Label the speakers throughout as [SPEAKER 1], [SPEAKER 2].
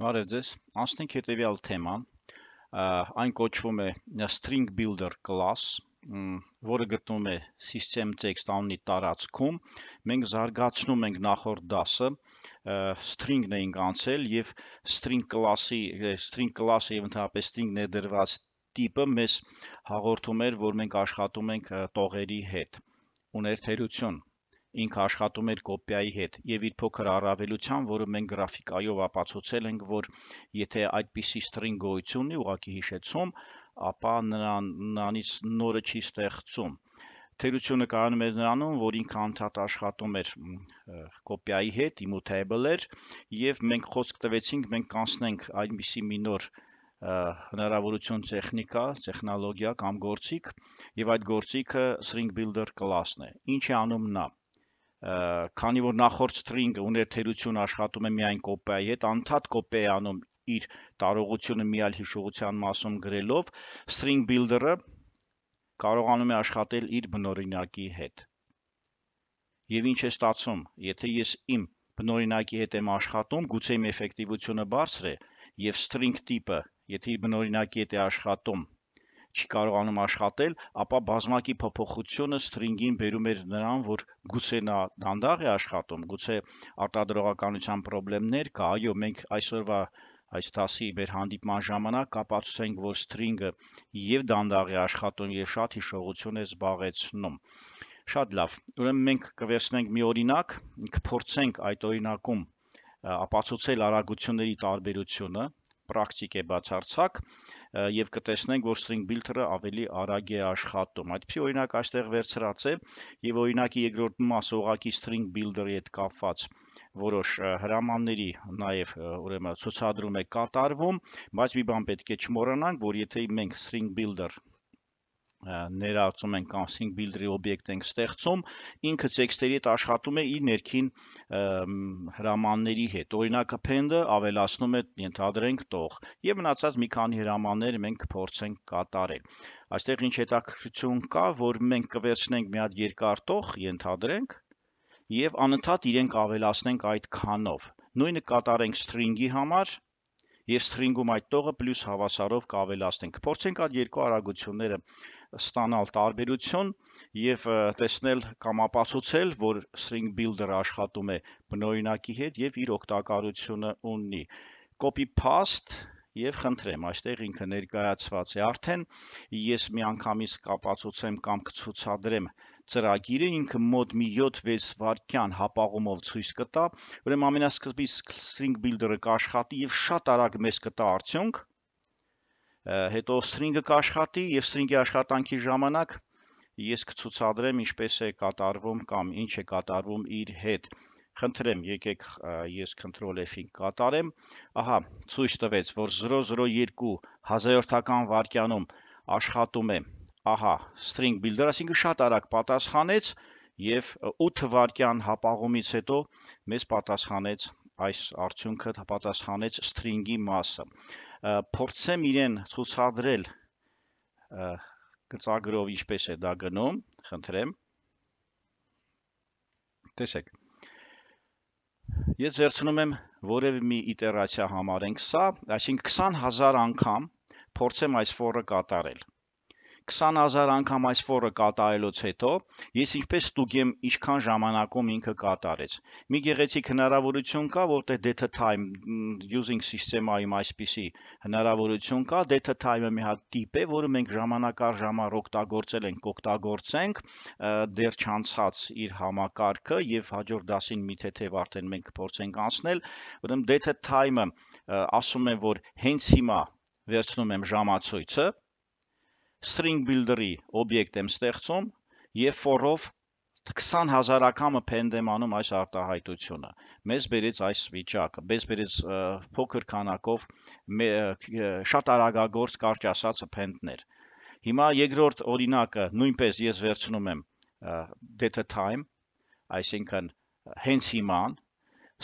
[SPEAKER 1] Բարև ձեզ։ Անցնենք հետևյալ թեման։ Այն կոչվում է string builder class, որը գտնվում է system text անունի տարածքում։ Մենք զարգացնում ենք նախորդ դասը, string-ն էինք անցել եւ string class-ի, string class-ը եւ ընդհանրապես string-ն ներդրված տիպը մեզ հաղորդում էր, որ մենք աշխատում ենք տողերի հետ։ Ուներթերություն ինքը աշխատում էր Կոպյայի հետ եւ իր փոքր առավելության, որը մենք գրաֆիկայով ապացուցել ենք, որ եթե այդպիսի string գոյություն ունի ուղակի հիշեցում, ապա նրան նրանից նորը չի ստեղծում թերությունը կանում էր նրանում, որ ինքը անդադ աշխատում էր կոպիայի հետ, immutable էր եւ մենք խոսք տվեցինք, մենք կանցնենք այնպիսի մի նոր հնարավորություն տեխնիկա, տեխնոլոգիա կամ գործիք եւ այդ գործիքը string builder class-ն է։ Ինչ է անում նա քանի որ նախորդ ստրինգը ուներթերություն աշխատում է միայն կոպեայի հետ, անթադ կոպե է անում իր տարողությունը միալ հիշողության մասում գրելով, string builder-ը կարողանում է աշխատել իր բնօրինակի հետ։ Եվ ինչ է ստացվում, եթե ես իմ բնօրինակի հետ եմ աշխատում, գուցե իմ էֆեկտիվությունը բարձր է, եւ string տիպը, եթե իր բնօրինակի հետ է աշխատում, չի կարողանում աշխատել, ապա բազմակի փոփոխությունը սթրինգին բերում էր նրան, որ գուցե նա դանդաղ է աշխատում, գուցե արտադրողականության խնդիրներ կա, այո, մենք այսօրվա այս դասի մեր հանդիպման ժամանակ կապացուցենք, որ սթրինգը եւ դանդաղ է աշխատում եւ շատ հիշողություն է զբաղեցնում։ Շատ լավ։ Ուրեմն մենք կվերցնենք մի օրինակ, կփորձենք այդ օրինակում ապացուցել արագությունների տարբերությունը, պրակտիկ է բացարձակ եւ կտեսնենք, որ string builder-ը ավելի արագ է աշխատում։ Այդպիսի օրինակ այստեղ վերցրած է եւ օրինակի երկրորդ մասը ուղակի string builder-ի հետ կապված որոշ հրամանների նաև ուրեմն ցուցադրում է կատարվում, բայց մի բան պետք է չմոռանանք, որ եթե մենք string builder ներարցում ենք async builder-ի օբյեկտ ենք ստեղծում, ինքը տեքստերի հետ աշխատում է իր ներքին հրամանների հետ։ Օրինակ append-ը ավելացնում է ենթադրենք տող եւ մնացած մի քանի հրամաններ մենք փորձենք կատարել։ Այստեղ ինչ հետաքրքրություն կա, որ մենք կվերցնենք մի հատ երկար տող, ենթադրենք եւ անընդհատ իրենք ավելացնենք այդ քանով։ Նույնը կատարենք string-ի համար եւ string-ում այդ տողը պլյուս հավասարով կավելացնենք։ Փորձենք այդ երկու արագությունները ստանալ տարբերություն եւ տեսնել կամ ապացուցել, որ string builder-ը աշխատում է բնօրինակի հետ եւ իր օգտակարությունը ունի։ Copy paste եւ խնդրեմ այստեղ ինքը ներկայացված է արդեն ես միանգամից կապացուցեմ կամ կցուցադրեմ ծրագիրը ինքը մոտ մի 7-6 վայրկյան հապաղումով ցույց կտա ուրեմն ամենասկզբից string builder-ը կաշխատի եւ շատ արագ մեզ կտա արդյունք հետո string-ը կաշխատի եւ string-ի աշխատանքի ժամանակ ես կցուցադրեմ ինչպես է կատարվում կամ ինչ է կատարվում իր հետ։ Խնդրեմ, եկեք ես control F-ին կատարեմ։ Ահա, ցույց տվեց, որ 002 հազարորդական վայրկյանում աշխատում է։ Ահա, string builder, այսինքն շատ արագ պատասխանեց եւ 8 վայրկյան հապաղումից հետո մեզ պատասխանեց 0 այս արդյունքը պատասխանեց string-ի մասը։ Փորձեմ իրեն ցուցադրել գծագրով ինչպես է դա գնում, խնդրեմ։ Տեսեք։ Ես վերցնում եմ որևէ մի իտերացիա համարենք սա, այսինքն 20000 անգամ փորձեմ այս ֆորը կատարել։ 20000 20000 անգամ այս ֆորը կատարելուց հետո ես ինչպես ստուգեմ ինչքան ժամանակում ինքը կատարեց։ Մի գեղեցիկ հնարավորություն կա, որտեղ data time using system-այում այսպիսի հնարավորություն կա, data time-ը մի հատ տիպ է, որը մենք ժամանակ առ ժամար օգտագործել ենք, կօգտագործենք դեռ չանցած իր համակարգը եւ հաջորդ դասին մի թեթև արդեն մենք փորձենք անցնել, ուրեմն data time-ը ասում է, որ հենց հիմա վերցնում եմ ժամացույցը string builder-ի օբյեկտ եմ ստեղծում եւ for-ով 20 հազարակամը պենդեմ անում այս արտահայտությունը։ Մեզ բերեց այս վիճակը, մեզ բերեց փոքր քանակով շատ արագագործ կարճ ասած պենդներ։ Հիմա երկրորդ օրինակը նույնպես ես վերցնում եմ data time, այսինքն հենց հիման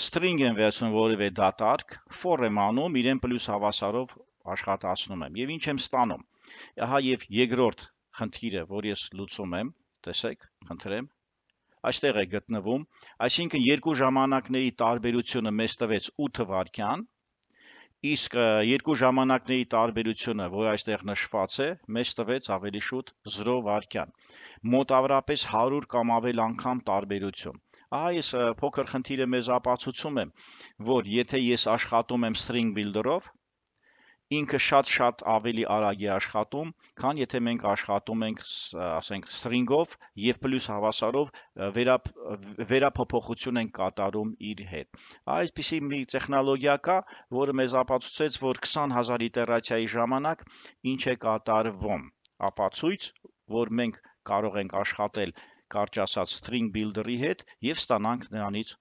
[SPEAKER 1] string եմ վերցնում որևէ դատարկ, for եմ անում, իրեն պլյուս հավասարով աշխատացնում եմ։ Եվ ինչ եմ ստանում Ահա եւ երկրորդ խնդիրը, որ ես լուծում եմ, տեսեք, խնդրեմ, այստեղ է գտնվում, այսինքն երկու ժամանակների տարբերությունը մեզ տվեց 8 վայրկյան, իսկ երկու ժամանակների տարբերությունը, որ այստեղ նշված է, մեզ տվեց ավելի շուտ 0 վայրկյան։ Մոտավորապես 100 կամ ավել անգամ տարբերություն։ Ահա ես փոքր խնդիրը մեզ ապացուցում եմ, որ եթե ես աշխատում եմ string builder-ով, ինքը շատ-շատ ավելի արագ է աշխատում, քան եթե մենք աշխատում ենք, ասենք, string-ով եւ պլյուս հավասարով վերա վերափոփոխություն են կատարում իր հետ։ Այսպիսի մի տեխնոլոգիա կա, որը մեզ ապացուցեց, որ 20000 իտերացիայի ժամանակ ինչ է կատարվում։ Ապացույց, որ մենք կարող ենք աշխատել կարճ ասած string builder-ի հետ եւ ստանանք նրանից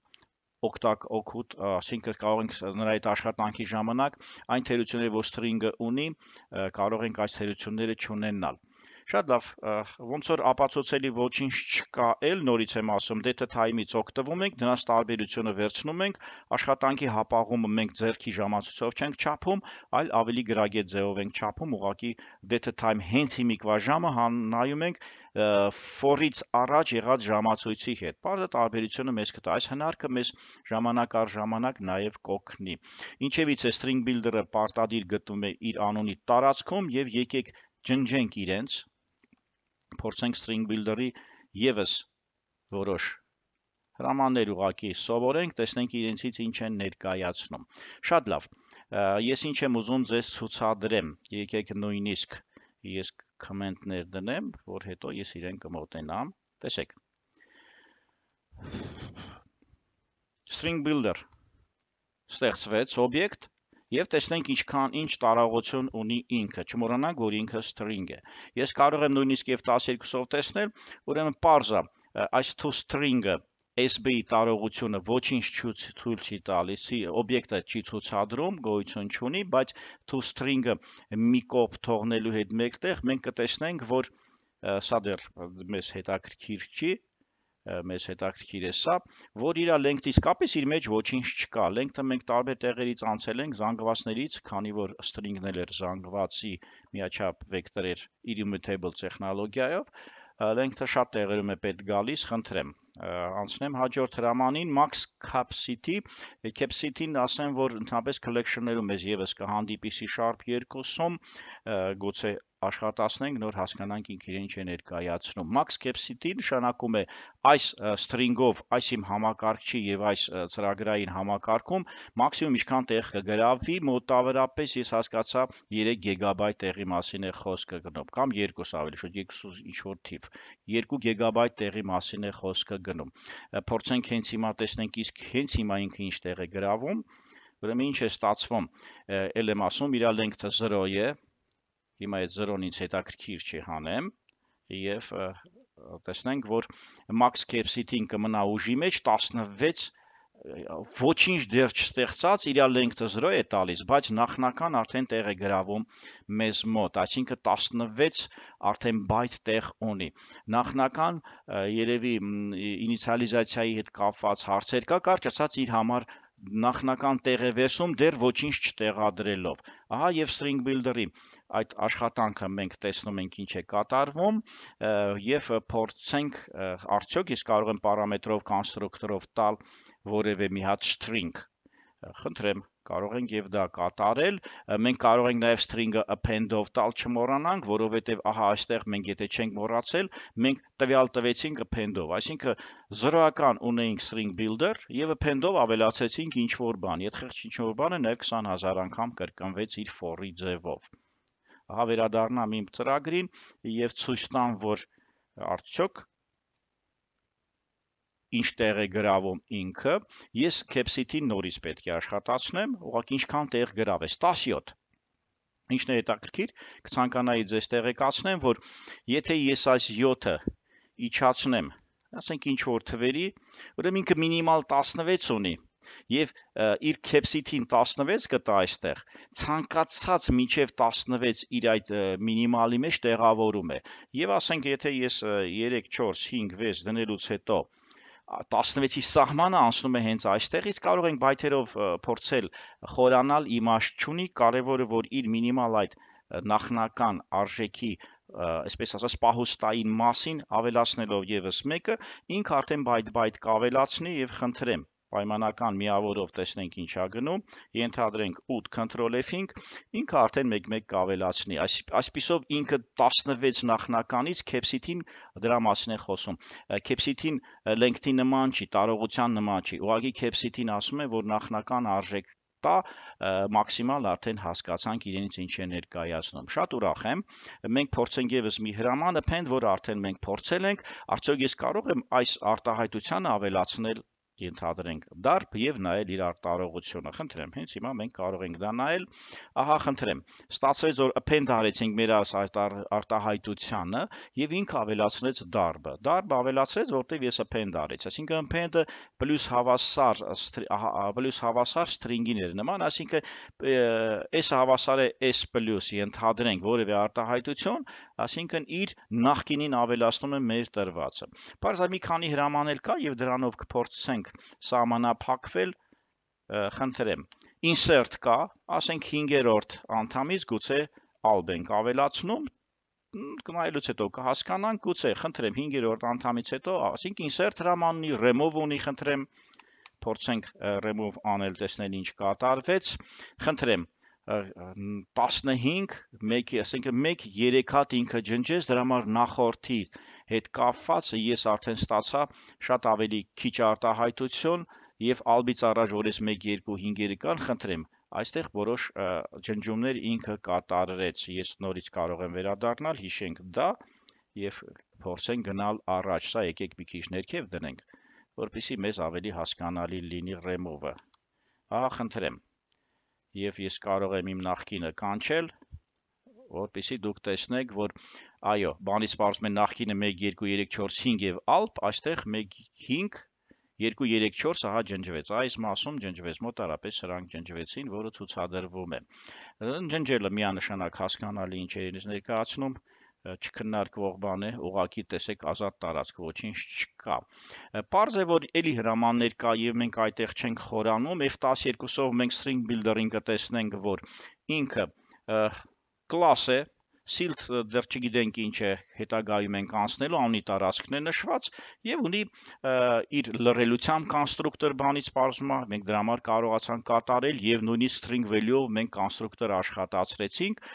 [SPEAKER 1] օգտակ օգուտ, այսինքն կարող ենք նրա այդ աշխատանքի ժամանակ այն թերությունները, որ string-ը ունի, կարող ենք այս թերությունները չունենալ։ Շատ լավ, ոնց որ ապացուցելի ոչինչ չկա, էլ նորից եմ ասում, data դե time-ից օգտվում ենք, դրանց տարբերությունը վերցնում ենք, աշխատանքի հապաղումը մենք ձեռքի ժամացույցով չենք չափում, այլ ավելի գրագետ ձևով ենք չափում, ուղղակի data դե time հենց հիմիկվա ժամը նայում ենք for-ից առաջ եղած ժամացույցի հետ։ Բարձր տարբերությունը մեզ կտա այս հնարքը մեզ ժամանակ առ ժամանակ նաև կօգնի։ Ինչևից է string builder-ը պարտադիր գտնվում է իր անունի տարածքում եւ եկեք ջնջենք իրենց փորձենք string builder-ի եւս որոշ հրամաններ ուղակի սովորենք, տեսնենք իրենցից ինչ են ներկայացնում։ Շատ լավ։ Ես ինչ եմ ուզում ձեզ ցուցադրեմ։ Եկեք նույնիսկ ես կոմենտներ դնեմ, որ հետո ես իրեն կմոտենամ։ Տեսեք։ String builder ստեղծվեց օբյեկտ, եւ տեսնենք ինչքան ինչ տարողություն ունի ինքը։ Չմոռանանք, որ ինքը string է։ Ես կարող եմ նույնիսկ եւ 12-ով տեսնել, ուրեմն parza այս to string-ը SB-ի տարողությունը ոչինչ ցույց չի տալիս, օբյեկտը չի ցուցադրում, գոյություն չունի, բայց to string-ը մի կոպ թողնելու հետ մեկտեղ մենք կտեսնենք, որ սա դեռ մեզ հետաքրքիր չի, մեզ հետաքրքիր է սա, որ իրա length-ը իսկապես իր մեջ ոչինչ չկա։ Length-ը մենք տարբեր տեղերից անցել ենք զանգվածներից, քանի որ string-ն էլ էր զանգվածի միաչափ վեկտոր էր immutable տեխնոլոգիայով, length-ը շատ տեղերում է պետք գալիս, խնդրեմ, անցնեմ հաջորդ հրամանին max capacity capacity-ն ասեմ որ ընդհանրապես collection-երում ես եւս կհանդիպի C# 2-ում գուցե աշխատացնենք, նոր հասկանանք ինքն ինչ է ներկայացնում։ Max Capacity նշանակում է այս string-ով, այս իմ համակարգչի եւ այս ծրագրային համակարգում մաքսիմում ինչքան տեղ կգրավվի, մոտավորապես ես հասկացա 3 գիգաբայթ տեղի մասին է խոսքը գնում կամ 2 ավելի շուտ 2 ինչ որ թիվ 2 գիգաբայթ տեղի մասին է խոսքը գնում փորձենք հենց հիմա տեսնենք իսկ հենց հիմա ինքը ինչ տեղ է գրավում ուրեմն ինչ է ստացվում ել եմ ասում իրա length-ը 0 է Հիմա այդ 0-ից հետաքրքիր չհանեմ եւ տեսնենք, որ max capacity-ն կմնա ուժի մեջ 16 ոչինչ դեռ չստեղծած իր length-ը 0 է տալիս, բայց նախնական արդեն տեղ է գրավում մեզ մոտ, այսինքն 16 արդեն byte տեղ ունի։ Նախնական երևի ինիցիալիզացիայի հետ կապված հարցեր կա, կարճ ասած իր համար նախնական տեղեվեսում դեռ ոչինչ չտեղադրելով։ Ահա եւ string builder-ի այդ աշխատանքը մենք տեսնում ենք ինչ է կատարվում եւ փորձենք արդյոք ես կարող եմ պարամետրով կոնստրուկտորով տալ որևէ մի հատ string։ Խնդրեմ կարող ենք եւ դա կատարել մենք կարող ենք նաեւ string-ը append-ով տալ չմոռանանք որովհետեւ ահա այստեղ մենք եթե չենք մոռացել մենք տվյալ տվեցինք append-ով այսինքն զրոական ունեինք string builder եւ append-ով ավելացեցինք ինչ որ բան եթե խեղճ ինչ որ բանը նաեւ 20000 անգամ կրկնվեց իր for-ի ձևով հա վերադառնամ իմ ծրագրին եւ ցույց տամ որ արդյոք ինչտեղ է գրավում ինքը, ես Capsite-ին նորից պետք է աշխատացնեմ, ուղղակի ինչքան տեղ գրավես, 17 Ինչն է հետաքրքիր, կցանկանայի ձեզ տեղեկացնեմ, որ եթե ես այս 7-ը իջացնեմ, ասենք ինչ որ թվերի, ուրեմն ինքը մինիմալ 16 ունի եւ իր capsite-ին 16 կտա այստեղ, ցանկացած միջև 16 իր այդ մինիմալի մեջ տեղավորում է։ Եվ ասենք, եթե ես 3 4 5 6 դնելուց հետո 16-ի սահմանը անցնում է հենց այստեղից կարող ենք բայթերով փորձել խորանալ իմաստ չունի կարևորը որ իր մինիմալ այդ նախնական արժեքի այսպես ասած պահոստային մասին ավելացնելով եւս մեկը ինք արդեն բայտ բայտ կավելացնի եւ խնդրեմ պայմանական միավորով տեսնենք ինչա գնում, ենթադրենք 8 control F5, ինքը արդեն 1-1 կավելացնի։ Այս այսписով ինքը 16 նախնականից capsite-ին դրա մասին է խոսում։ Capsite-ին length-ի նման չի, տարողության նման չի։ Ուղղակի capsite-ին ասում է, որ նախնական արժեք տա մաքսիմալ արդեն հասկացանք իրենից ինչ է ներկայացնում։ Շատ ուրախ եմ։ Մենք փորձենք եւս մի հրամանը, փենդ որ արդեն մենք փորձել ենք, արդյոք ես կարող եմ այս արտահայտությանը ավելացնել ենթադրենք դարբ եւ նայել իր արտարողությունը։ Խնդրեմ, հենց հիմա մենք կարող ենք դա նայել։ Ահա, խնդրեմ, ստացվեց որ append արեցինք մեր արտահայտությանը եւ ինքը ավելացրեց դարբը։ Դարբը ավելացրեց, որտեւ ես append արեց։ Այսինքն append-ը plus հավասար plus հավասար string-ին էր նման, այսինքն s հավասար է s plus ենթադրենք որևէ արտահայտություն, Այսինքն իր նախկինին ավելացնում է մեր տրվածը։ Բարձր մի քանի հրամանել կա եւ դրանով կփորձենք սահմանափակվել խնդրեմ։ Insert կա, ասենք 5-րդ անդամից գուցե alb ենք ավելացնում գնալուց հետո կհասկանանք գուցե խնդրեմ 5-րդ անդամից հետո ասենք insert հրամանն ունի remove ունի խնդրեմ փորձենք remove անել տեսնել ինչ կատարվեց խնդրեմ 15 մեկի, ասենք 1 3 հատ ինքը ջնջեց, դրա համար նախորդի հետ կապված ես արդեն ստացա շատ ավելի քիչ արտահայտություն եւ ալբից առաջ որից 1 2 5-երը կան, խնդրեմ այստեղ որոշ ջնջումներ ինքը կատարրեց։ Ես նորից կարող եմ վերադառնալ, հիշենք դա եւ փորձենք գնալ առաջ։ Սա եկեք մի քիչ ներքև դնենք, որpիսի մեզ ավելի հասկանալի լինի ռեմովը։ Ահա խնդրեմ եւ ես կարող եմ իմ նախկինը կանչել որպեսի դուք տեսնեք, որ այո, բանի սպարսում են նախկինը 1, 2, 3, 4, 5 և ալպ, այստեղ 1, 5, 2, 3, 4, ահա ջնջվեց, այս մասում ջնջվեց, մոտարապես սրանք ջնջվեցին, որը ծուցադրվում է։ Ջնջելը միանշանակ հասկանալի ինչ է ներկացնում, չքննարկվող բան է, ուղակի տեսեք ազատ տարածք ոչինչ չկա։ Պարզ է, որ էլի հրամաններ կա եւ մենք այդտեղ չենք խորանում, F12-ով մենք string builder-ին կտեսնենք, որ ինքը կլաս է, Silt դեռ չգիտենք ինչ է հետագայում ենք անցնելու, ամնի տարածքն է նշված եւ ունի իր լրելությամբ կոնստրուկտոր բանից բարձում է, մենք դրա համար կարողացանք կատարել եւ նույնիսկ string value-ով մենք կոնստրուկտոր աշխատացրեցինք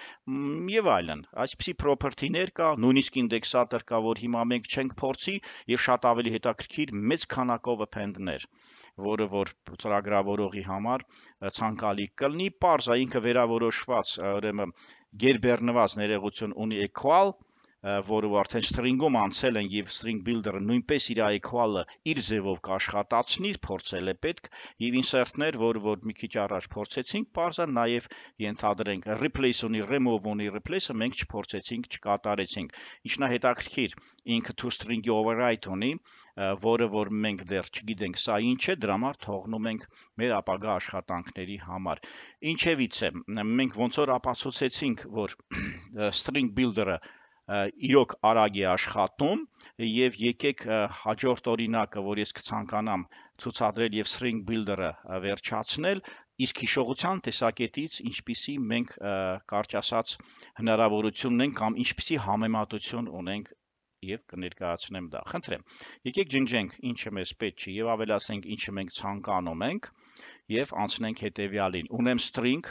[SPEAKER 1] եւ այլն։ Այսպիսի property-ներ կա, նույնիսկ ինդեքսատոր կա, որ հիմա մենք չենք փորձի եւ շատ ավելի հետաքրքիր մեծ քանակով append-ներ որը որ ծրագրավորողի համար ցանկալի կլինի, parse ինքը վերավորոշված ուրեմն գերբեռնված ներողություն ունի equal որը արդեն string-ում անցել են եւ string builder-ը նույնպես իր equal-ը իր ձևով կաշխատացնի, փորձել է պետք եւ insert-ներ, որը որ մի քիչ առաջ փորձեցինք, parse-ը նաեւ ենթադրենք replace ունի, remove ունի, replace-ը մենք չփորձեցինք, չկատարեցինք։ Ինչն է հետաքրքիր, ինքը to string-ի override ունի, որը որ մենք դեռ չգիտենք սա ինչ է, դրա համար թողնում ենք մեր ապագա աշխատանքների համար։ Ինչևիցե մենք ոնց որ ապացուցեցինք, որ string builder-ը իրոք արագ է աշխատում եւ եկեք հաջորդ օրինակը, որ ես կցանկանամ ցուցադրել եւ string builder-ը վերջացնել, իսկ հիշողության տեսակետից ինչպիսի մենք կարճ ասած հնարավորություն ունենք կամ ինչպիսի համեմատություն ունենք եւ կներկայացնեմ դա։ Խնդրեմ, եկեք ջնջենք, ինչը մեզ պետք չի եւ ավելացնենք ինչը մենք ցանկանում ենք եւ անցնենք հետեւյալին։ Ունեմ string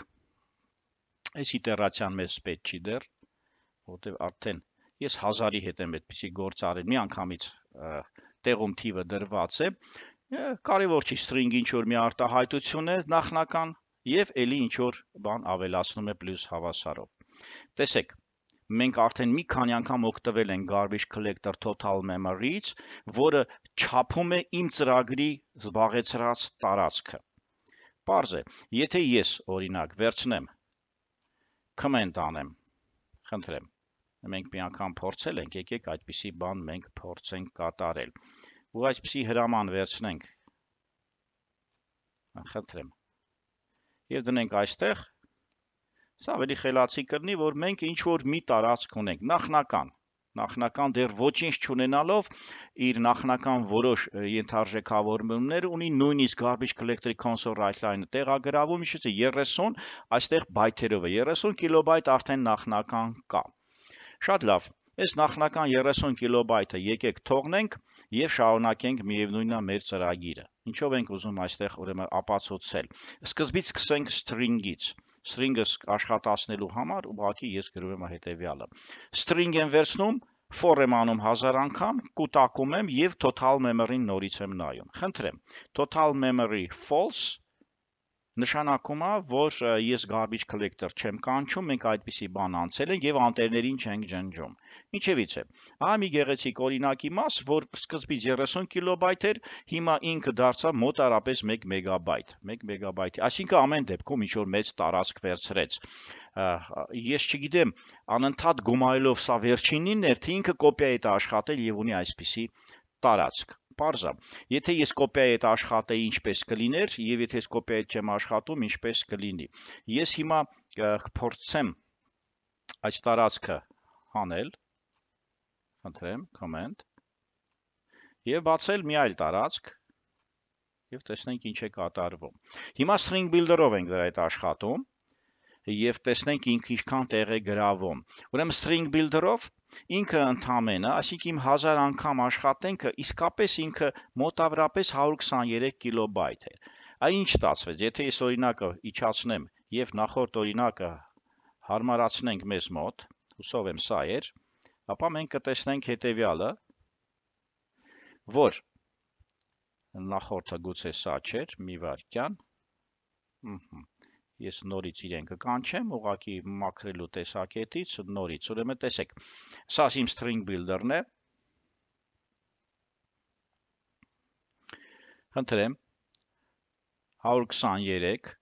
[SPEAKER 1] այս իտերացիան մեզ պետք չի դեռ, որտեւ արդեն ես 1000-ի հետ եմ այդպիսի գործ արել մի անգամից տեղում թիվը դրված է կարևոր չի string ինչ որ մի արտահայտություն է նախնական եւ ելի ինչ որ բան ավելացնում է պլյուս հավասարով տեսեք մենք արդեն մի քանի անգամ օգտվել ենք garbage collector total memory-ից, որը չափում է իմ ծրագրի զբաղեցրած տարածքը։ Պարզ է, եթե ես օրինակ վերցնեմ comment անեմ, խնդրեմ, մենք մի անգամ փորձել ենք, եկեք այդպիսի բան մենք փորձենք կատարել։ Ու այսպիսի հրաման վերցնենք։ Խնդրեմ։ Եվ դնենք այստեղ։ Սա ավելի խելացի կլինի, որ մենք ինչ որ մի տարածք ունենք, նախնական նախնական դեռ ոչինչ չունենալով իր նախնական որոշ ենթարժեքավորումներ ունի նույնիսկ garbage collector console right line-ը տեղագրավում, ինչպես 30 այստեղ բայթերով է 30 կիլոբայտ արդեն նախնական կա։ Շատ լավ։ Այս նախնական 30 կիլոբայթը եկեք թողնենք եւ շարունակենք միևնույնն մեր ծրագիրը։ Ինչով ենք ուզում այստեղ ուրեմն ապացուցել։ Սկզբից սկսենք string-ից string-ը աշխատացնելու համար ուղղակի ես գրում եմ հետեւյալը։ string եմ վերցնում, for եմ անում 1000 անգամ, կուտակում եմ եւ total memory-ին նորից եմ նայում։ Խնդրեմ, total memory false նշանակում է, որ ես garbage collector չեմ կանչում, մենք այդպիսի բան անցել ենք եւ անտերներին չենք ջնջում։ Ինչևից է։ Ահա մի գեղեցիկ օրինակի մաս, որ սկզբից 30 կիլոբայթ էր, հիմա ինքը դարձավ մոտարապես 1 մեգաբայթ, 1 մեգաբայթ։ Այսինքն ամեն դեպքում ինչ որ մեծ տարածք վերցրեց։ Ես չգիտեմ, անընդհատ գումարելով սա վերջինին էր, թե ինքը կոպիա է դա աշխատել եւ ունի այսպիսի տարածք։ པարզ է։ Եթե ես կոպիայի հետ աշխատեի, ինչպես կլիներ, եւ եթե ես կոպիայի հետ չեմ աշխատում, ինչպես կլինի։ Ես հիմա կփորձեմ այս տարածքը հանել, խնդրեմ, comment եւ բացել մի այլ տարածք եւ տեսնենք ինչ է կատարվում։ Հիմա string builder-ով ենք դրա հետ աշխատում եւ տեսնենք ինքը ինչքան տեղ է գրավում։ Ուրեմն string builder-ով ինքը ընդամենը, այսինքն իմ 1000 անգամ աշխատենքը իսկապես ինքը մոտավորապես 123 կիլոբայթ է։ Այ ինչ ստացվեց, եթե ես օրինակը իջացնեմ եւ նախորդ օրինակը հարմարացնենք մեզ մոտ, հուսով եմ սա էր, ապա մենք կտեսնենք հետեւյալը, որ նախորդը գուցե սա չէր, մի վարքյան։ Ահա ես նորից իրեն կկանչեմ, ուղակի մաքրելու տեսակետից նորից, ուրեմն տեսեք, սա իմ string builder-ն է, հնդրեմ, 123,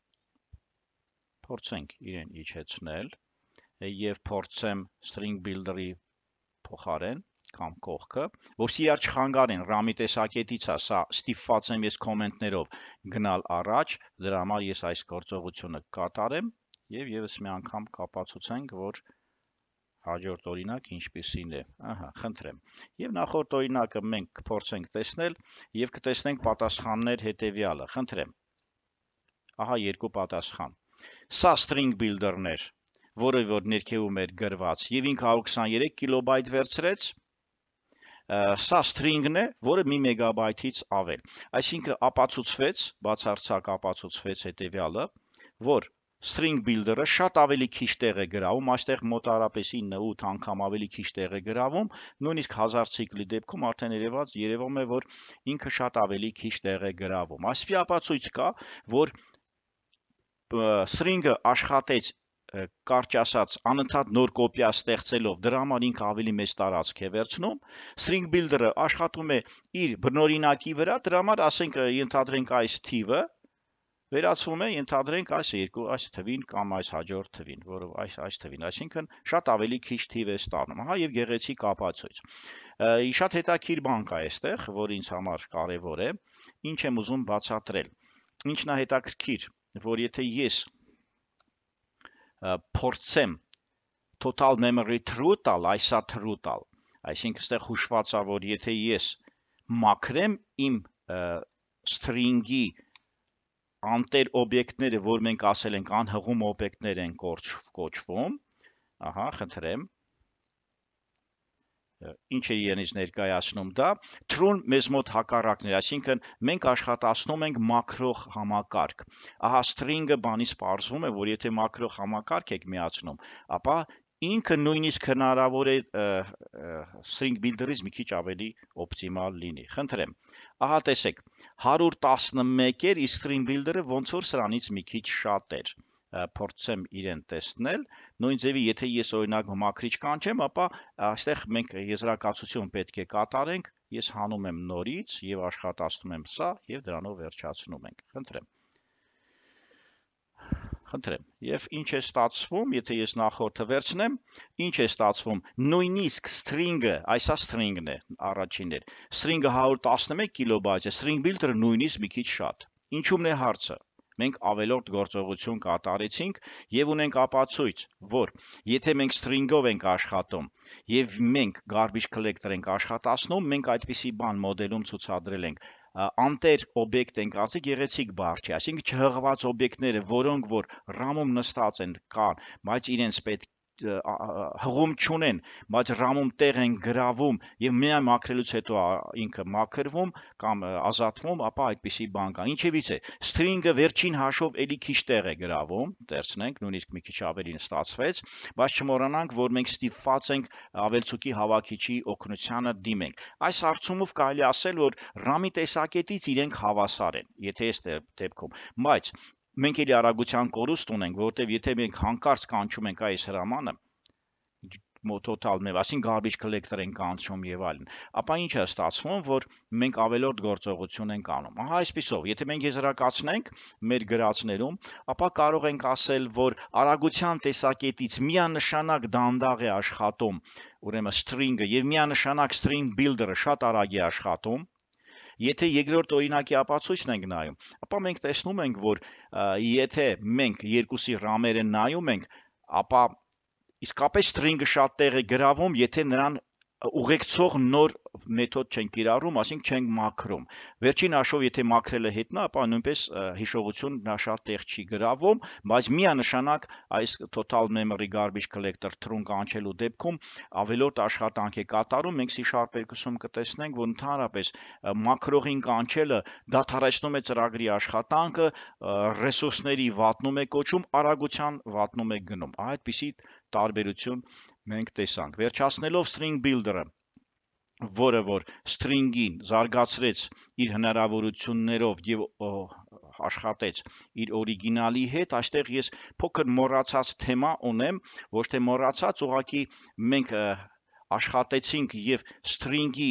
[SPEAKER 1] փորձենք իրեն իջեցնել, և փորձեմ string builder-ի փոխարեն, կամ կողքը, որսի իրար չխանգարեն, ռամի տեսակետից է, սա ստիփված եմ ես կոմենտներով գնալ առաջ, դրա համար ես այս գործողությունը կատարեմ եւ եւս մի անգամ կապացուցենք, որ հաջորդ օրինակ ինչպեսին է։ Ահա, խնդրեմ։ Եվ նախորդ օրինակը մենք կփորձենք տեսնել եւ կտեսնենք պատասխաններ հետեւյալը։ Խնդրեմ։ Ահա երկու պատասխան։ Սա string builder-ներ, որը որ ներքևում էր գրված եւ 523 կիլոբայտ վերցրեց սա string-ն է, որը 1 մեգաբայթից ավել։ Այսինքն ապացուցվեց, բացարձակ ապացուցվեց հետեւյալը, որ string builder-ը շատ ավելի քիչ տեղ է գրավում, այստեղ մոտարապես 9-8 անգամ ավելի քիչ տեղ է գրավում, նույնիսկ 1000 ցիկլի դեպքում արդեն երևաց երևում է, որ ինքը շատ ավելի քիչ տեղ է գրավում։ Այսպիսի ապացույց կա, որ string-ը աշխատեց կարճ ասած անընդհատ նոր կոպիա ստեղծելով դրա համար ինքը ավելի մեծ տարածք է վերցնում string builder-ը աշխատում է իր բնօրինակի վրա դրա համար ասենք ենթադրենք այս թիվը վերածվում է ենթադրենք այս երկու այս թվին կամ այս հաջորդ թվին, որով այս այս թվին, այսինքն շատ ավելի քիչ թիվ է ստանում, հա, եւ գեղեցիկ ապացույց։ Շատ հետաքրքիր բան կա այստեղ, որ ինձ համար կարեւոր է, ինչ եմ ուզում բացատրել։ Ինչն է հետաքրքիր, որ եթե ես փորձեմ total memory true տալ, այսա true տալ։ Այսինքն այստեղ հուշված է, որ եթե ես մաքրեմ իմ string-ի անտեր օբյեկտները, որ մենք ասել ենք անհղում օբյեկտներ են կոչվում, ահա, խնդրեմ, ինչ է իրենից ներկայացնում դա թրուն մեզ մոտ հակառակն է այսինքն մենք աշխատացնում ենք մակրող համակարգ ահա string-ը բանից բարձվում է որ եթե մակրող համակարգ եք միացնում ապա ինքը նույնիսկ հնարավոր է string builder-ից մի քիչ ավելի օպտիմալ լինի։ Խնդրեմ։ Ահա տեսեք, 111 էր, իսկ string builder-ը ոնց որ սրանից մի քիչ շատ էր փորձեմ իրեն տեսնել, նույն ձևի եթե ես օրինակ մակրիչ կանչեմ, ապա այստեղ մենք եզրակացություն պետք է կատարենք, ես հանում եմ նորից եւ աշխատացնում եմ սա եւ դրանով վերջացնում ենք։ Խնդրեմ։ Խնդրեմ։ Եվ ինչ է ստացվում, եթե ես նախորդը վերցնեմ, ինչ է ստացվում։ Նույնիսկ string-ը, այսա string-ն է, առաջինն էր։ String-ը 111 կիլոբայտ է, string builder-ը նույնիսկ մի քիչ շատ։ Ինչումն է հարցը մենք ավելորդ գործողություն կատարեցինք եւ ունենք ապացույց, որ եթե մենք string-ով ենք աշխատում եւ մենք garbage collector ենք աշխատացնում, մենք այդպիսի բան մոդելում ցուցադրել ենք անտեր օբյեկտ ենք ասի գեղեցիկ բառ չի, այսինքն չհղված օբյեկտները, որոնք որ RAM-ում նստած են, կան, բայց իրենց պետք հղում չունեն, բայց ռամում տեղ են գրավում եւ միայն մաքրելուց հետո ինքը մաքրվում կամ ազատվում, ապա այդպիսի բան կա։ Ինչևից է սթրինգը վերջին հաշով էլի քիչ տեղ է գրավում, տեսնենք, նույնիսկ մի քիչ ավելին ստացվեց, բայց չմոռանանք, որ մենք ստիփված ենք ավելցուկի հավաքիչի օգնությանը դիմենք։ Այս արցումով կարելի ասել, որ ռամի տեսակետից իրենք հավասար են, եթե այս դեպքում։ Բայց մենք էլի արագության կորուստ ունենք, որտեվ եթե մենք հանկարծ կանչում ենք այս հրամանը, total մևասին garbage collector ենք անցնում եւ այլն, ապա ինչ է ստացվում, որ մենք ավելորդ գործողություն ենք անում։ Ահա այսպեսով, եթե մենք եզրակացնենք մեր գրածներում, ապա կարող ենք ասել, որ արագության տեսակետից միանշանակ դանդաղ է աշխատում, ուրեմն string-ը եւ միանշանակ string builder-ը շատ արագ է աշխատում, Եթե երկրորդ օրինակի ապացույցն ենք նայում, ապա մենք տեսնում ենք, որ եթե մենք երկուսի ռամերը նայում ենք, ապա իսկապես string-ը շատ տեղ է գրավում, եթե նրան ուղեկցող նոր մեթոդ չեն կիրառում, ասենք չեն մաքրում։ Վերջին հաշվով, եթե մաքրելը հետնա, ապա նույնպես հիշողություն նա շատ տեղ չի գրավում, բայց միանշանակ այս total memory garbage collector trunk անջելու դեպքում ավելորտ աշխատանք է կատարում, մենք C# երկուսում կտեսնենք, որ ընդհանրապես մաքրողին կանչելը դադարեցնում է ծրագրի աշխատանքը, ռեսուրսների վատնում է կոչում, արագության վատնում է գնում։ Այդպիսի տարբերություն մենք տեսանք։ Վերջացնելով string builder-ը, որը որ string-ին զարգացրեց իր հնարավորություններով եւ աշխատեց իր օրիգինալի հետ, այստեղ ես փոքր մոռացած թեմա ունեմ, ոչ թե մոռացած, ուղղակի մենք աշխատեցինք եւ string-ի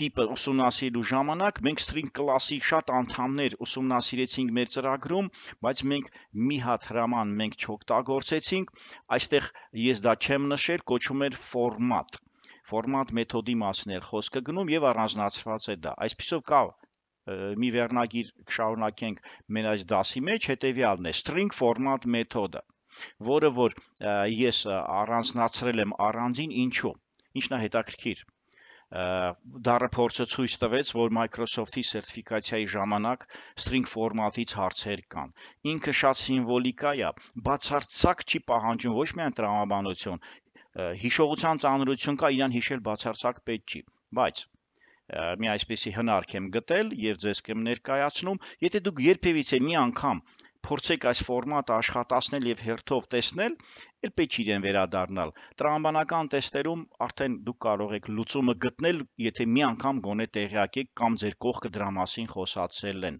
[SPEAKER 1] տիպը ուսումնասիրելու ժամանակ մենք string class-ի շատ անդամներ ուսումնասիրեցինք մեր ծրագրում, բայց մենք մի հատ հրաման մենք չօգտագործեցինք, այստեղ ես դա չեմ նշել, կոչում էր format։ Format մեթոդի մասն էր խոսքը գնում եւ առանձնացված է դա։ Այսպիսով կա մի վերնագիր կշարունակենք մեր այս դասի մեջ, հետեւյալն է string format մեթոդը, որը որ ես առանձնացրել եմ առանձին ինչու։ Ինչն է հետաքրքիր դառը փորձը ցույց տվեց, որ Microsoft-ի սերտիֆիկացիայի ժամանակ string ֆորմատից հարցեր կան։ Ինքը շատ սիմվոլիկ է, բացարձակ չի պահանջում ոչ միայն տրամաբանություն, հիշողության ծանրություն կա, իրան հիշել բացարձակ պետք չի, բայց մի այսպեսի հնարք եմ գտել եւ ձեզ կեմ ներկայացնում, եթե դուք երբևիցե մի անգամ փորձեք այս ֆորմատը աշխատացնել եւ հերթով տեսնել, էլ պետք իրեն վերադառնալ։ Տրամաբանական տեստերում արդեն դուք կարող եք լուծումը գտնել, եթե մի անգամ գոնե տեղյակ եք կամ ձեր կողքը դրա մասին խոսացել են։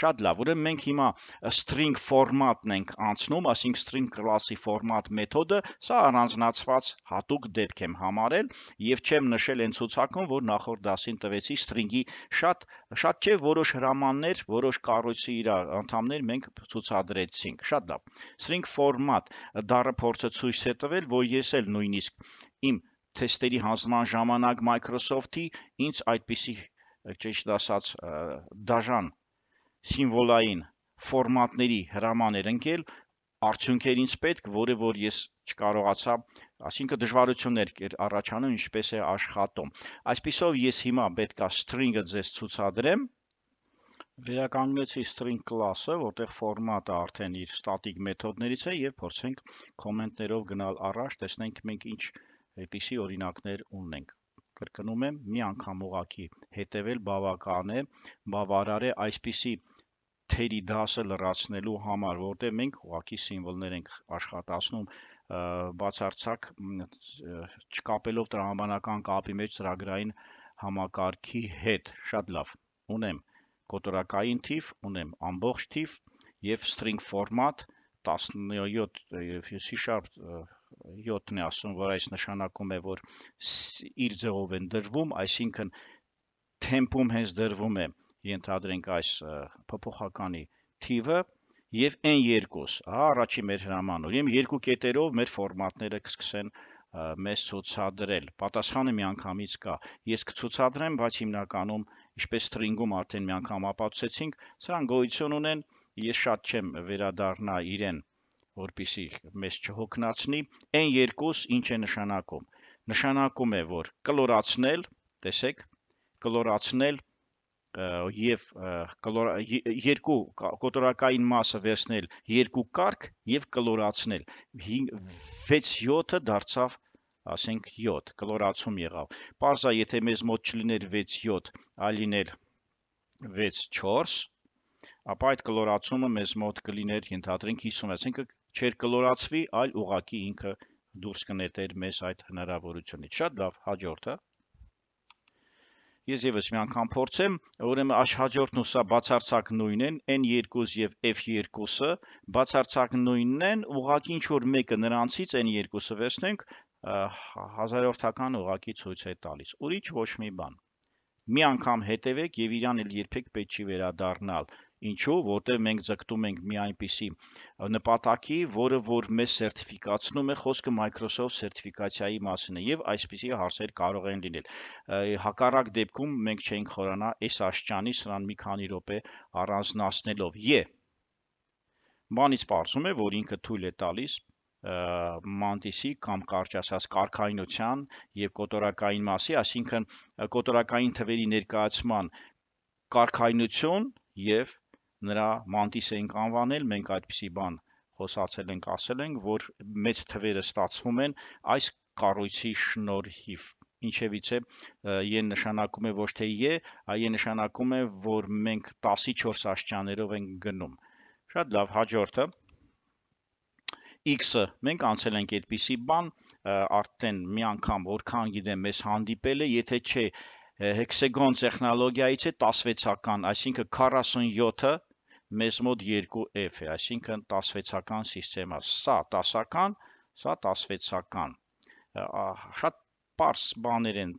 [SPEAKER 1] Շատ լավ, ուրեմն մենք հիմա string format-ն ենք անցնում, ասինքն string class-ի format մեթոդը, սա առանձնացված հատուկ դեպք եմ համարել եւ չեմ նշել այն ցուցակում, որ նախորդ դասին տվեցի string-ի շատ շատ չէ որոշ հրամաններ, որոշ կառույցի իր անդամներ մենք ցուցադրեցինք։ Շատ լավ։ String format դառը փորձ Microsoft-ը ցույց է տվել, որ ես էլ նույնիսկ իմ թեստերի հանձնման ժամանակ Microsoft-ի ինձ այդպիսի ճիշտ ասած դաժան սիմվոլային ֆորմատների հրամաներ ընկել, արդյունքեր ինձ պետք, որը որ ես չկարողացա, ասինքն դժվարություններ կեր առաջանում, ինչպես է աշխատում։ Այսպիսով ես հիմա պետքա string-ը ձեզ ցուցադրեմ, վերականգնեցի string class-ը, որտեղ ֆորմատը արդեն իր static մեթոդներից է եւ փորձենք կոմենտներով գնալ առաջ, տեսնենք մենք ինչ այդպիսի օրինակներ ունենք։ Կրկնում եմ, մի անգամ ուղակի հետևել բավական է, բավարար է այսպիսի թերի դասը լրացնելու համար, որտեղ մենք ուղակի սիմվոլներ ենք աշխատացնում բացարձակ չկապելով տրամաբանական կապի մեջ ծրագրային համակարգի հետ։ Շատ լավ։ Ունեմ կոտորակային թիվ, ունեմ ամբողջ թիվ եւ string format 17 եւ C# 7-ն է ասում, որ այս նշանակում է, որ իր ձևով են դրվում, այսինքն թեմպում հենց դրվում է ենթադրենք այս փոփոխականի թիվը եւ n2, հա, առաջի մեր հրաման, ուրեմն երկու կետերով մեր ֆորմատները կսկսեն մեզ ցուցադրել։ Պատասխանը միանգամից կա։ Ես կցուցադրեմ, բայց հիմնականում ինչպես string-ում արդեն մի անգամ ապացուցեցինք, սրան գոյություն ունեն, ես շատ չեմ վերադառնա իրեն, որպիսի մեզ չհոգնացնի, այն երկուս ինչ է նշանակում։ Նշանակում է, որ կլորացնել, տեսեք, կլորացնել և երկու կոտորակային մասը վերցնել երկու կարգ և կլորացնել։ 6-7-ը դարձավ ասենք 7, կլորացում եղավ։ Պարզա, եթե մեզ մոտ չլիներ 6-7, այլ լիներ 6-4, ապա այդ կլորացումը մեզ մոտ կլիներ ենթադրենք 50, ասենք չեր կլորացվի, այլ ուղակի ինքը դուրս կնետեր մեզ այդ հնարավորությունից։ Շատ լավ, հաջորդը ես եւս մի անգամ փորձեմ, ուրեմն աշհաջորդն ու սա բացարձակ նույնն են, N2 եւ F2-ը բացարձակ նույնն են, ուղղակի ինչ որ մեկը նրանցից N2-ը վերցնենք, հազարորդական ուղակի ցույց է տալիս։ Ուրիշ ոչ մի բան։ Մի անգամ հետևեք եւ իրան էլ երբեք պետք չի վերադառնալ։ Ինչու՞, որտեղ մենք ձգտում ենք մի այնպիսի նպատակի, որը որ մեզ սերտիֆիկացնում է խոսքը Microsoft սերտիֆիկացիայի մասին է եւ այսպիսի հարցեր կարող են լինել։ Հակառակ դեպքում մենք չենք խորանա այս աշճանի սրան մի քանի րոպե առանձնացնելով։ Ե բանից պարզում է, որ ինքը թույլ է տալիս մանտիսի կամ կարճ ասած կարկայնության եւ կոտորակային մասի, այսինքն կոտորակային թվերի ներկայացման կարկայնություն եւ նրա մանտիս ենք անվանել, մենք այդպիսի բան խոսացել ենք, ասել ենք, որ մեծ թվերը ստացվում են այս կառույցի շնորհիվ ինչևիցե են նշանակում է ոչ թե ե, այլ նշանակում է, որ մենք 14 աշճաներով ենք գնում։ Շատ լավ, հաջորդը 14 x-ը մենք անցել ենք այդպիսի բան արդեն մի անգամ որքան գիտեմ մեզ հանդիպել է եթե չէ հեքսագոն տեխնոլոգիայից է 16-ական այսինքն 47-ը մեզ մոտ 2f է այսինքն 16-ական համակարգը սա 10-ական սա 16-ական շատ པարս բաներ են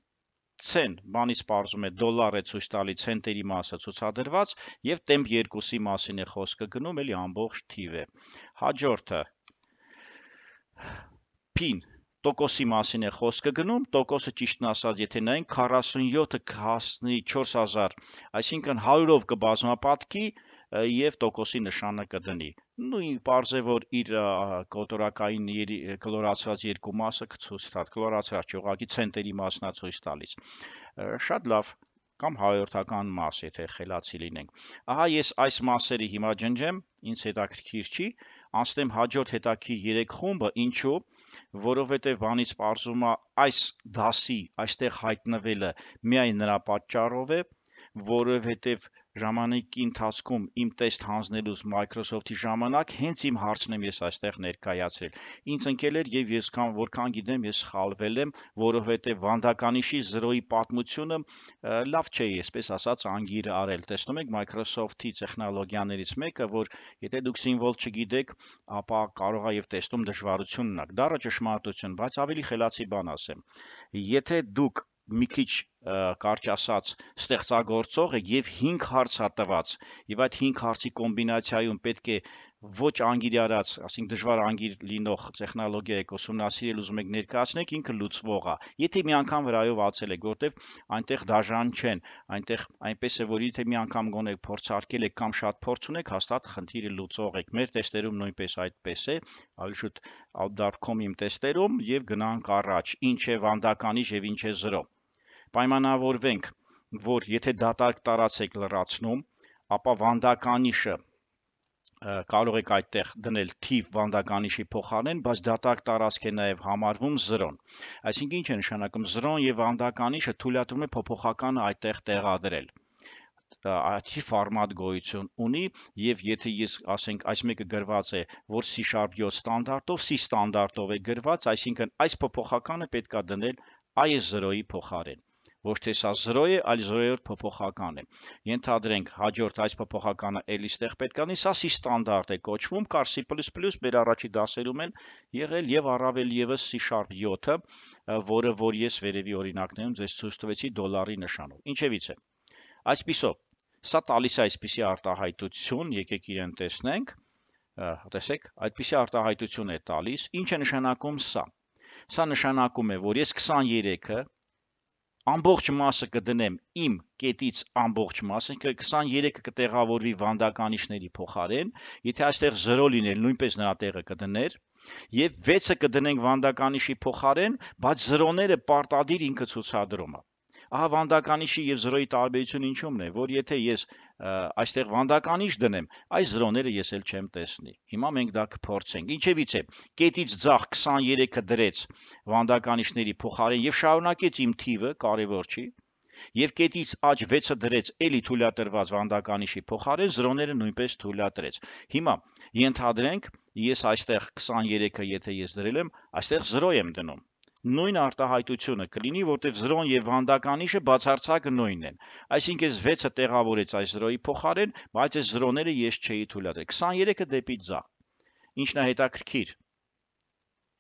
[SPEAKER 1] ցեն բանից պարզում է դոլարը ցույց տալի ցենտերի մասը ցուցադրված եւ տեմպ 2-ի մասին է խոսքը գնում, էլի ամբողջ թիվը։ Հաջորդը P-ին տոկոսի մասին է խոսքը գնում, տոկոսը ճիշտն ասած, եթե նայենք 47-ը կհասնի 4000, այսինքն 100-ով կբազմապատկի եւ տոկոսի նշանը կդնի։ Նույն parze որ իր կոտորակային կլորացված երկու մասը կցույց տա, կլորացված ճյուղակի ցենտերի մասնա ցույց տալիս։ Շատ լավ կամ հայորդական մաս, եթե խելացի լինենք։ Ահա ես այս մասերի հիմա ջնջեմ, ինձ հետաքրքիր չի, անցնեմ հաջորդ հետաքրիր երեք խումբը, ինչու, որովհետև բանից պարզում է այս դասի այստեղ հայտնվելը միայն նրա պատճառով է, որովհետև ժամանակի ընթացքում իմ տեստ հանձնելուց Microsoft-ի ժամանակ հենց իմ հարցն եմ ես այստեղ ներկայացրել։ Ինչ ընկել էր եւ ես կան որքան գիտեմ ես խալվել եմ, որովհետեւ Վանդականիշի 0-ի պատմությունը լավ չէ, այսպես ասած, անգիր արել։ Տեսնում եք Microsoft-ի տեխնոլոգիաներից մեկը, որ եթե դուք սիմվոլ չգիտեք, ապա կարող է եւ տեստում դժվարություն ունենալ։ Դառը ճշմարտություն, բայց ավելի խելացի բան ասեմ։ Եթե դուք մի քիչ կարճ ասած ստեղծագործողը եւ 5 հարց ա տված եւ այդ 5 հարցի կոմբինացիայում պետք է ոչ անգիրարած, ասենք դժվար անգիր լինող տեխնոլոգիա եք ուսումնասիրել ուզում եք ներկայացնեք ինքը լուծվող է։ Եթե մի անգամ վրայով ացել եք, որտեվ այնտեղ դաժան չեն, այնտեղ այնպես է, որ եթե մի անգամ գոնե փորձարկել եք կամ շատ փորձ ունեք, հաստատ խնդիրը լուծող եք։ Մեր տեստերում նույնպես այդպես է, ավելի շուտ outdark.com իմ տեստերում եւ գնանք առաջ, ինչ է վանդականիշ եւ ինչ է 0 պայմանավորվենք, որ եթե դատարկ տարածեք լրացնում, ապա վանդականիշը կարող եք այդտեղ դնել թիվ վանդականիշի փոխարեն, բայց դատարկ տարածք է նաև համարվում 0-ն։ Այսինքն ինչ է նշանակում 0 եւ վանդականիշը թույլատրում է փոփոխականը այդտեղ տեղադրել աչի ֆորմատ գոյություն ունի եւ եթե ես ասենք այս մեկը գրված է որ C# ստանդարտով C ստանդարտով է գրված, այսինքն այս փոփոխականը պետքա դնել i0-ի փոխարեն ոչ թե սա 0 է, այլ 0-րդ փոփոխական է։ Ենթադրենք հաջորդ այս փոփոխականը էլի ստեղ պետք անի, սա C ստանդարտ է կոչվում, կար C++, մեր առաջի դասերում են եղել եւ առավել եւս C# 7-ը, որը որ ես վերևի օրինակներում ձեզ ցույց տվեցի դոլարի նշանով։ Ինչևիցե։ Այսպիսով, սա տալիս է այսպիսի արտահայտություն, եկեք իրեն տեսնենք, տեսեք, այդպիսի արտահայտություն է տալիս, ինչ է նշանակում սա։ Սա նշանակում է, որ ես 23-ը ամբողջ մասը կդնեմ իմ կետից ամբողջ մասը, ինքը 23-ը կտեղավորվի վանդականիշների փոխարեն, եթե այստեղ 0 լիներ, նույնպես նրա տեղը կդներ, եւ 6-ը կդնենք վանդականիշի փոխարեն, բայց 0-ները պարտադիր ինքը ցուցադրում է։ Ահա վանդականիշի եւ 0-ի տարբերությունը ինչումն է, որ եթե ես այստեղ վանդականիշ դնեմ, այս 0-ները ես էլ չեմ տեսնի։ Հիմա մենք դա կփորձենք։ Ինչևիցե, կետից ցախ 23-ը դրեց վանդականիշների փոխարեն եւ շարունակեց իմ թիվը, կարեւոր չի։ Եվ կետից աճ 6-ը դրեց էլի թույլատրված վանդականիշի փոխարեն 0-ները նույնպես թույլատրեց։ Հիմա ենթադրենք, ես այստեղ 23-ը եթե ես դրել եմ, այստեղ 0 եմ դնում նույն արտահայտությունը կլինի, որտեղ 0 եւ վանդականիշը բացարձակ նույնն են։ Այսինքն այս 6-ը տեղավորեց այս 0-ի փոխարեն, բայց այս 0-ները ես չէի թույլատրել։ 23-ը դեպի ձախ։ Ինչն է հետաքրքիր։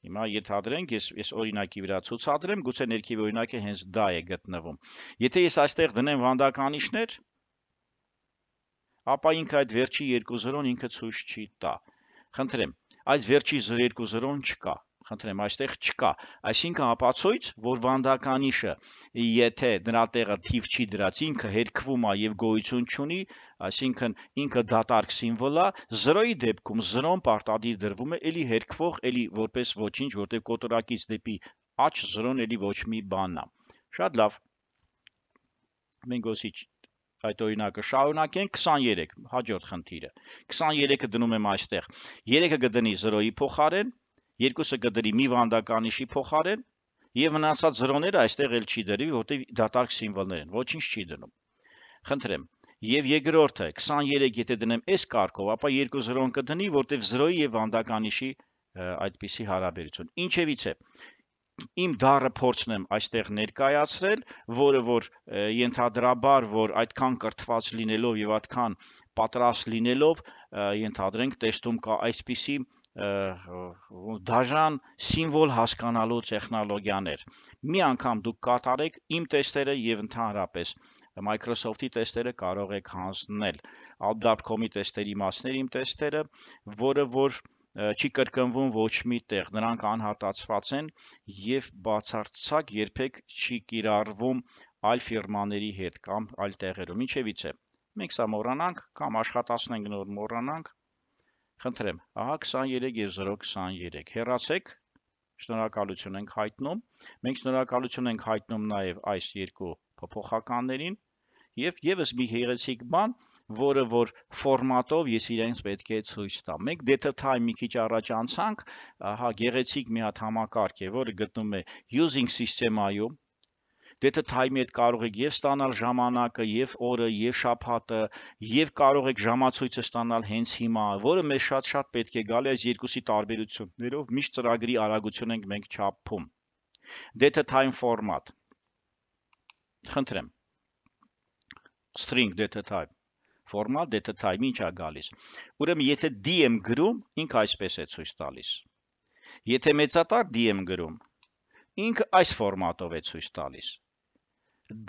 [SPEAKER 1] Հիմա ենթադրենք, ես ես օրինակի վրա ցուցադրեմ, գուցե ներքևի օրինակը հենց դա է գտնվում։ Եթե ես այստեղ դնեմ վանդականիշներ, ապա ինքը այդ վերջի 2-0-ն ինքը ցույց չի տա։ Խնդրեմ, այս վերջի 2-0-ն չկա խնդրեմ, այստեղ չկա։ Այսինքն ապացույց, որ վանդականիշը, եթե նրա տեղը թիվ չի դրած, ինքը հերքվում է եւ գոյություն չունի, այսինքն ինքը դատարկ սիմվոլ է, 0-ի դեպքում 0-ն պարտադիր դրվում է, ելի հերքվող, ելի որպես ոչինչ, որտեղ կոտորակից դեպի աճ 0-ն ելի ոչ մի բան է։ Շատ լավ։ Մենք ոսի այդ օրինակը շարունակենք 23 հաջորդ խնդիրը 23-ը դնում եմ այստեղ 3-ը գտնի 0-ի փոխարեն 0 երկուսը կդրի մի վանդականիշի փոխարեն եւ մնացած զրոները այստեղ էլ չի դրի, որտեղ դատարկ սիմվոլներ են, ոչինչ չի դնում։ Խնդրեմ, Եվ երկրորդը 23 եթե դնեմ այս կարգով, ապա 2 զրոն կդնի, որտեվ 0-ի եւ վանդականիշի այդպիսի հարաբերություն։ Ինչևիցե իմ դառը փորձն եմ այստեղ ներկայացրել, որը որ ենթադրաբար, որ այդքան կրթված լինելով եւ այդքան պատրաստ լինելով ենթադրենք տեստում կա այսպիսի դաժան սիմվոլ հասկանալու տեխնոլոգիաներ։ Մի անգամ դուք կատարեք իմ տեստերը եւ ընդհանրապես Microsoft-ի տեստերը կարող եք հանձնել Adobe.com-ի տեստերի մասներ իմ տեստերը, որը որ չի կրկնվում ոչ մի տեղ, նրանք անհատացված են եւ բացարձակ երբեք չի կիրառվում այլ ֆիրմաների հետ կամ այլ տեղերում։ Ինչևիցե մենք սա մոռանանք կամ աշխատացնենք նոր մոռանանք Խնդրեմ, ահա 23.023։ Հեռացեք։ Շնորհակալություն ենք հայտնում։ Մենք շնորհակալություն ենք հայտնում նաև այս երկու փոփոխականներին եւ եւս մի հերեցիկ բան, որը որ ֆորմատով ես իրենց պետք է ցույց տամ։ Մենք data time մի քիչ առաջ անցանք, հա գեղեցիկ մի հատ համակարգ է, որը գտնում է using system-այում, Data time-ի հետ կարող եք եւ ստանալ ժամանակը, եւ օրը, եւ շաբաթը, եւ կարող եք ժամացույցը ստանալ հենց հիմա, որը մեզ շատ-շատ պետք է գալի այս երկուսի տարբերություններով, միշտ ծրագրի արագություն ենք մենք չափում։ Data time format խնդրեմ string data type format data type ինչ է գալիս ուրեմն եթե d եմ գրում ինքը այսպես է ցույց տալիս եթե մեծատար d եմ գրում ինքը այս ֆորմատով է ցույց տալիս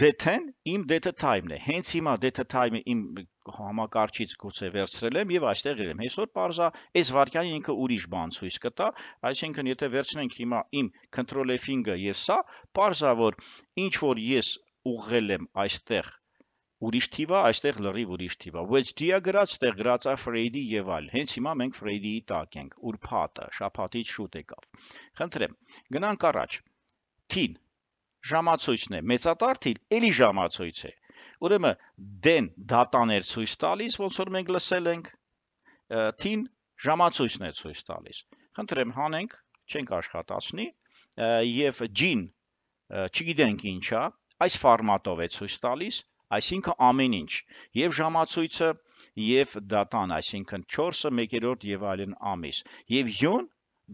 [SPEAKER 1] դեթեն իմ data time-ն է։ Հենց հիմա data time-ը իմ համակարգից գուցե վերցրել եմ եւ այստեղ իրեմ։ Այսօր parza այս վարքային ինքը ուրիշ բան ցույց կտա, այսինքն եթե վերցնենք հիմա իմ control f5-ը եւ սա, parza որ ինչ որ ես ուղղել եմ այստեղ ուրիշ թիվա, այստեղ լրիվ ուրիշ թիվա։ Wedge diagram-ը ստեղ գրածա Freydi եւ այլ։ Հենց հիմա մենք Freydi-ի տակ ենք, ուրփաթը, շափաթից շուտ եկավ։ Խնդրեմ, գնանք առաջ։ T-ն ժամացույցն է, մեծատարթիլ էլի ժամացույց է։ Ուրեմն դեն դատաներ ցույց տալիս, ոնց որ մենք լսել ենք, թին ժամացույցն է ցույց տալիս։ Խնդրեմ հանենք, չենք աշխատացնի եւ ջին չգիտենք ինչա, այս ֆորմատով է ցույց տալիս, այսինքն ամեն ինչ եւ ժամացույցը եւ դատան, այսինքն 4-ը 1-րդ եւ այլն ամիս։ Եվ յոն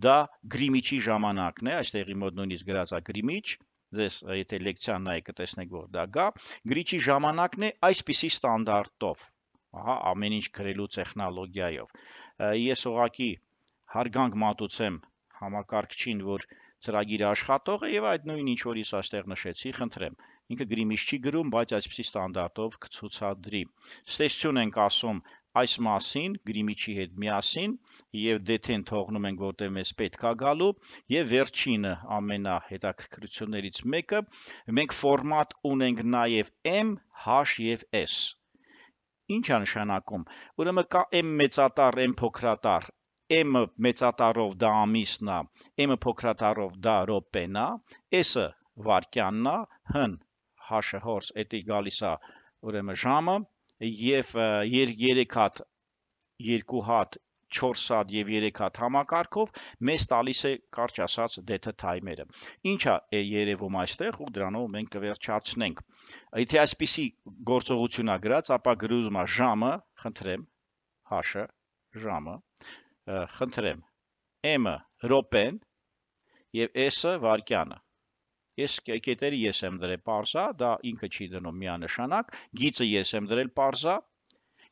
[SPEAKER 1] դա գրիմիչի ժամանակն է, այստեղի մոտ նույնիսկ գրած է գրիմիչ, ձեզ եթե լեկցիան նայեք կտեսնեք որ դա գա գրիչի ժամանակն է այսպիսի ստանդարտով ահա ամեն ինչ գրելու տեխնոլոգիայով ես ուղակի հարգանք մատուցեմ համակարգչին որ ծրագիրը աշխատող է եւ այդ նույն ինչ որ ես այստեղ նշեցի խնդրեմ ինքը գրիմից չի գրում բայց այսպիսի ստանդարտով կցուցադրի ստեսություն ենք ասում այս մասին գրիմիչի հետ միասին եւ դեթեն թողնում ենք որտեղ մեզ պետքա գալու եւ վերջինը ամենա հետաքրքրություններից մեկը մենք ֆորմատ ունենք նաեւ M, H եւ S ինչ է նշանակում ուրեմն կա M մեծատար M փոքրատար M-ը մեծատարով դա ամիսն է, M-ը փոքրատարով դա րոպեն է, S-ը վարկյանն է, H-ն հաշը հորս էտի գալիս է ուրեմն ժամը, եւ 3 հատ 2 հատ 4 հատ եւ 3 հատ համակարգով մեզ տալիս է կարճ ասած data timer-ը։ Ինչա է երևում այստեղ ու դրանով մենք կվերջացնենք։ Եթե այսպիսի գործողություն է գրած, ապա գրում է ժամը, խնդրեմ, հաշը, ժամը, խնդրեմ, m-ը րոպեն եւ s-ը վարկյանը։ Ես կետերը ես եմ դրել parsa, դա ինքը չի դնում միանշանակ, գիծը ես եմ դրել parsa,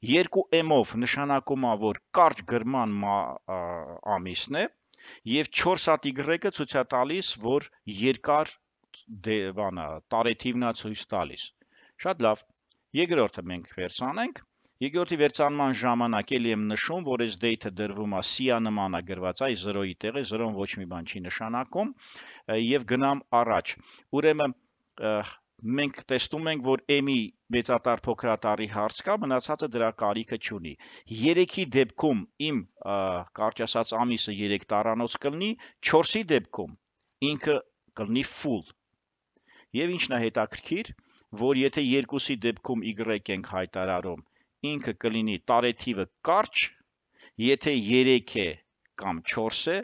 [SPEAKER 1] երկու m-ով նշանակում է, որ կարճ գրման ամիսն է, եւ 4 հատ y-ը ցույց է տալիս, որ երկար դեվանա, տարեթիվնա ցույց տալիս։ Շատ լավ։ Երկրորդը մենք վերցանենք Երկրորդի վերցանման ժամանակ ելի եմ նշում, որ այս date-ը դրվում է C-ա նման է գրված, այ 0-ի տեղը 0-ն ոչ մի բան չի նշանակում եւ գնամ առաջ։ Ուրեմն մենք տեսնում ենք, որ M-ի մեծատար փոքրատարի հարց կա, մնացածը դրա կարիքը չունի։ 3-ի դեպքում իմ կարճ ասած ամիսը 3 տարանոց կլնի, 4-ի դեպքում ինքը կլնի full։ Եվ ինչն է հետաքրքիր, որ եթե 2-ի դեպքում y ենք հայտարարում, ինքը կլինի տարեթիվը կարճ, եթե 3 է կամ 4 է,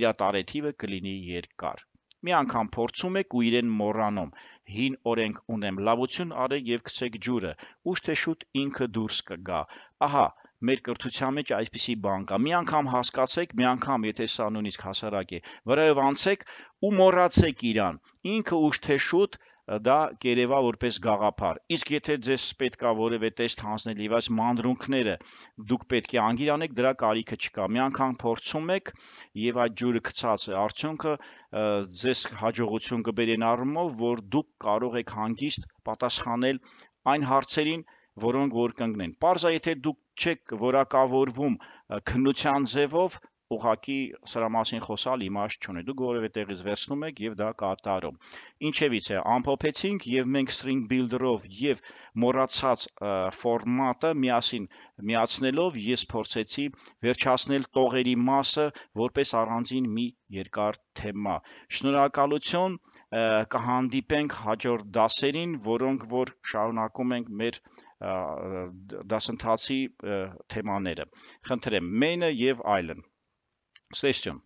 [SPEAKER 1] իր տարեթիվը կլինի երկար։ Մի անգամ փորձում եք ու իրեն մոռանում։ Հին օրենք ունեմ, լավություն արեք եւ գցեք ջուրը։ Ուշ թե շուտ ինքը դուրս կգա։ Ահա, մեր կրթության մեջ այսպիսի բան կա։ Մի անգամ հասկացեք, մի անգամ, եթե սա նույնիսկ հասարակ է, վրայով անցեք ու մոռացեք իրան։ Ինքը ուշ թե շուտ դա կերևա որպես գաղափար։ Իսկ եթե ձեզ պետքա որևէ տեստ հանձնել եւ այս մանրունքները դուք պետք է անգիրանեք, դրա կարիքը չկա։ Մի անգամ փորձում եք եւ այդ ջուրը գցած է, արդյունքը ձեզ հաջողություն կբերի այն առումով, որ դուք կարող եք հանգիստ պատասխանել այն հարցերին, որոնք որ կընկնեն։ Պարզա եթե դուք չեք որակավորվում քննության ձևով, ուղակի սրա մասին խոսալ իմաստ չունի։ Դու գորևէ տեղից վերցնում եք եւ դա կատարում։ Ինչևից է ամփոփեցինք եւ մենք string builder-ով եւ մոռացած ֆորմատը միասին միացնելով ես փորձեցի վերջացնել տողերի մասը որպես առանձին մի երկար թեմա։ Շնորհակալություն, կհանդիպենք հաջորդ դասերին, որոնք որ շարունակում ենք մեր դասընթացի թեմաները։ Խնդրեմ, մենը եւ այլն։ system